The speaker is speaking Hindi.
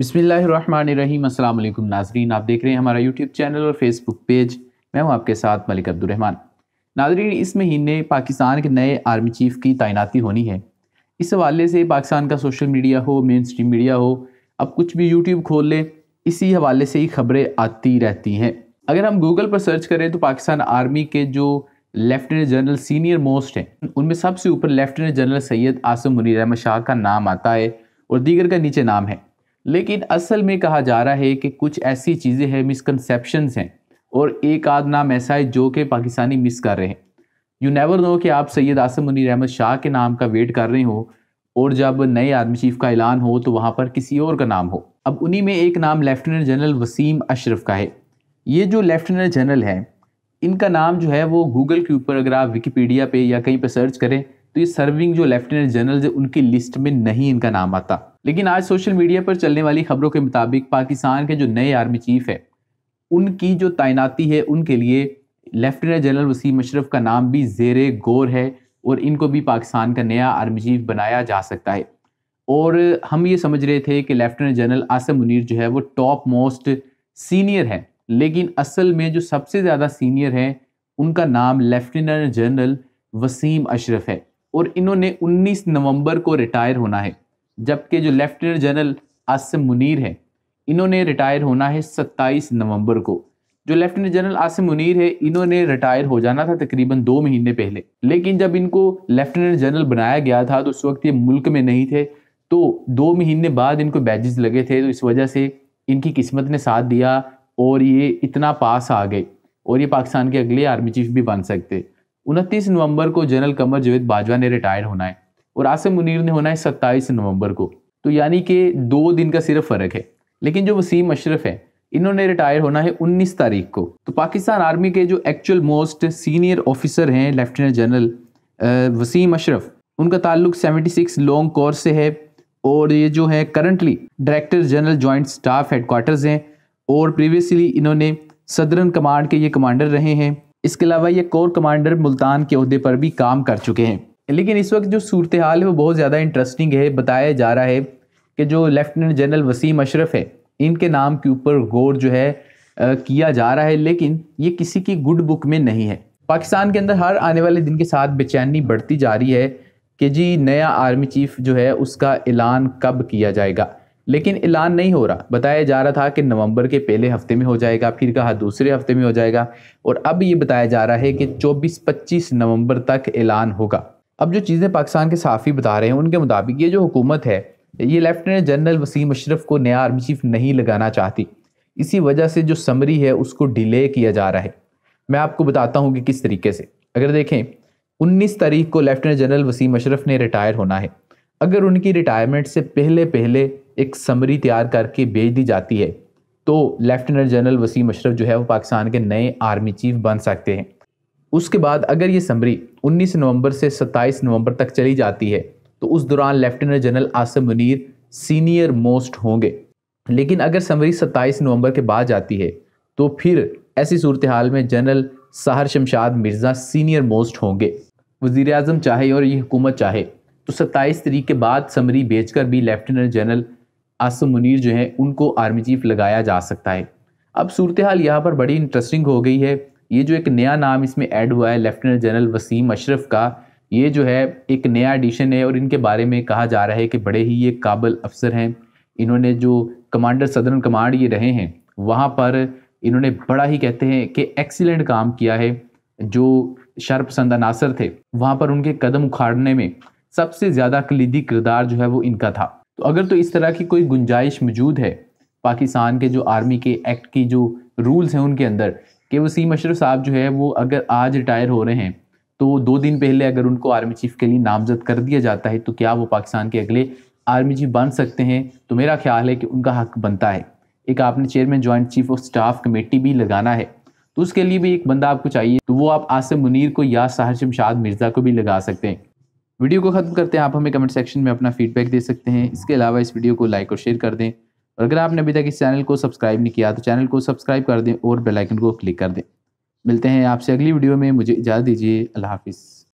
बिसमीम अस्सलाम वालेकुम नाजरीन आप देख रहे हैं हमारा यूट्यूब चैनल और फेसबुक पेज मैं हूं आपके साथ मलिक अब्दुलरहमान नाजरीन इस महीने पाकिस्तान के नए आर्मी चीफ की तैनाती होनी है इस हवाले से पाकिस्तान का सोशल मीडिया हो मेन स्ट्रीम मीडिया हो अब कुछ भी यूट्यूब खोल ले इसी हवाले से ही खबरें आती रहती हैं अगर हम गूगल पर सर्च करें तो पाकिस्तान आर्मी के जो लेफ्टिनेंट जनरल सीनियर मोस्ट हैं उनमें सबसे ऊपर लेफ्टिनेंट जनरल सैयद आसम मुनीर अहमद शाह का नाम आता है और दीगर का नीचे नाम है लेकिन असल में कहा जा रहा है कि कुछ ऐसी चीज़ें हैं मिसकनसेप्शंस हैं और एक आध नाम ऐसा है जो कि पाकिस्तानी मिस कर रहे हैं यू नेवर नो कि आप सैयद आसम मुनीर अहमद शाह के नाम का वेट कर रहे हो और जब नए आर्मी चीफ का ऐलान हो तो वहाँ पर किसी और का नाम हो अब उन्हीं में एक नाम लेफ्टिनेंट जनरल वसीम अशरफ का है ये जो लेफ्टिनेंट जनरल हैं इनका नाम जो है वो गूगल के ऊपर अगर आप विकीपीडिया पे या कहीं पर सर्च करें तो ये सर्विंग जो लेफ्टिनेंट जनरल उनकी लिस्ट में नहीं इनका नाम आता लेकिन आज सोशल मीडिया पर चलने वाली खबरों के मुताबिक पाकिस्तान के जो नए आर्मी चीफ है उनकी जो तैनाती है उनके लिए लेफ्टिनेंट जनरल वसीम अशरफ का नाम भी जेर गौर है और इनको भी पाकिस्तान का नया आर्मी चीफ बनाया जा सकता है और हम ये समझ रहे थे कि लेफ्टिनेंट जनरल आसम मुनीर जो है वो टॉप मोस्ट सीनियर है लेकिन असल में जो सबसे ज़्यादा सीनियर हैं उनका नाम लेफ्टिनेंट जनरल वसीम अशरफ है और इन्होंने 19 नवंबर को रिटायर होना है जबकि जो लेफ्टिनेंट जनरल आसिम मुनीर है इन्होंने रिटायर होना है 27 नवंबर को जो लेफ्टिनेंट जनरल आसिम मुनीर है इन्होंने रिटायर हो जाना था तकरीबन दो महीने पहले लेकिन जब इनको लेफ्टिनेंट जनरल बनाया गया था तो उस वक्त ये मुल्क में नहीं थे तो दो महीने बाद इनको बैजेस लगे थे तो इस वजह से इनकी किस्मत ने साथ दिया और ये इतना पास आ गए और ये पाकिस्तान के अगले आर्मी चीफ भी बन सकते उनतीस नवंबर को जनरल कमर जवेद बाजवा ने रिटायर होना है और आसिम मुनीर ने होना है सत्ताईस नवंबर को तो यानी कि दो दिन का सिर्फ फ़र्क है लेकिन जो वसीम अशरफ है इन्होंने रिटायर होना है 19 तारीख को तो पाकिस्तान आर्मी के जो एक्चुअल मोस्ट सीनियर ऑफिसर हैं लेफ्टिनेंट जनरल वसीम अशरफ उनका ताल्लुक 76 लॉन्ग कोर्स से है और ये जो है currently director general joint staff headquarters हैं और प्रीवियसली इन्होंने सदरन कमांड के ये कमांडर रहे हैं इसके अलावा ये कोर कमांडर मुल्तान के अहदे पर भी काम कर चुके हैं लेकिन इस वक्त जो सूरत हाल है वो बहुत ज़्यादा इंटरेस्टिंग है बताया जा रहा है कि जो लेफ्टिनेंट जनरल वसीम अशरफ है इनके नाम के ऊपर गौर जो है आ, किया जा रहा है लेकिन ये किसी की गुड बुक में नहीं है पाकिस्तान के अंदर हर आने वाले दिन के साथ बेचैनी बढ़ती जा रही है कि जी नया आर्मी चीफ जो है उसका ऐलान कब किया जाएगा लेकिन ऐलान नहीं हो रहा बताया जा रहा था कि नवंबर के पहले हफ्ते में हो जाएगा फिर कहा दूसरे हफ्ते में हो जाएगा और अब ये बताया जा रहा है कि 24-25 नवंबर तक ऐलान होगा अब जो चीज़ें पाकिस्तान के साफ़ी बता रहे हैं उनके मुताबिक ये जो हुकूमत है ये लेफ्टिनेंट जनरल वसीम अशरफ को नया आर्मी चीफ नहीं लगाना चाहती इसी वजह से जो समरी है उसको डिले किया जा रहा है मैं आपको बताता हूँ कि किस तरीके से अगर देखें उन्नीस तारीख को लेफ्टिनेंट जनरल वसीम अशरफ ने रिटायर होना है अगर उनकी रिटायरमेंट से पहले पहले एक समरी तैयार करके भेज दी जाती है तो लेफ्टिनेंट जनरल वसीम अशरफ जो है वो पाकिस्तान के नए आर्मी चीफ बन सकते हैं उसके बाद अगर ये समरी 19 नवंबर से 27 नवंबर तक चली जाती है तो उस दौरान lieutenant general Asim Munir senior most होंगे लेकिन अगर समरी 27 नवंबर के बाद जाती है तो फिर ऐसी सूरत हाल में general Sahir Shamshad Mirza senior most होंगे वजीर अजम चाहे और ये हुकूमत चाहे तो सत्ताईस तरीक के बाद समरी भेज भी लेफ्टिनेंट जनरल आसम मुनीर जो है उनको आर्मी चीफ लगाया जा सकता है अब सूरत हाल यहाँ पर बड़ी इंटरेस्टिंग हो गई है ये जो एक नया नाम इसमें ऐड हुआ है लेफ्टिनेंट जनरल वसीम अशरफ का ये जो है एक नया एडिशन है और इनके बारे में कहा जा रहा है कि बड़े ही ये काबिल अफसर हैं इन्होंने जो कमांडर सदरन कमांड ये रहे हैं वहाँ पर इन्होंने बड़ा ही कहते हैं कि एक्सीलेंट काम किया है जो शरपसंदा नासर थे वहाँ पर उनके कदम उखाड़ने में सबसे ज़्यादा कलीदी किरदार जो है वो इनका था तो अगर तो इस तरह की कोई गुंजाइश मौजूद है पाकिस्तान के जो आर्मी के एक्ट की जो रूल्स हैं उनके अंदर कि वसीम अशरफ साहब जो है वो अगर आज रिटायर हो रहे हैं तो दो दिन पहले अगर उनको आर्मी चीफ के लिए नामजद कर दिया जाता है तो क्या वो पाकिस्तान के अगले आर्मी चीफ बन सकते हैं तो मेरा ख्याल है कि उनका हक बनता है एक आपने chairman joint chief of staff committee भी लगाना है तो उसके लिए भी एक बंदा आपको चाहिए तो वो आप आसिम मुनीर को या साहर शमशाद मिर्ज़ा को भी लगा सकते हैं वीडियो को ख़त्म करते हैं आप हमें कमेंट सेक्शन में अपना फीडबैक दे सकते हैं इसके अलावा इस वीडियो को लाइक और शेयर कर दें और अगर आपने अभी तक इस चैनल को सब्सक्राइब नहीं किया तो चैनल को सब्सक्राइब कर दें और बेलाइकन को क्लिक कर दें मिलते हैं आपसे अगली वीडियो में मुझे इजाज़त दीजिए अल्लाह हाफिज़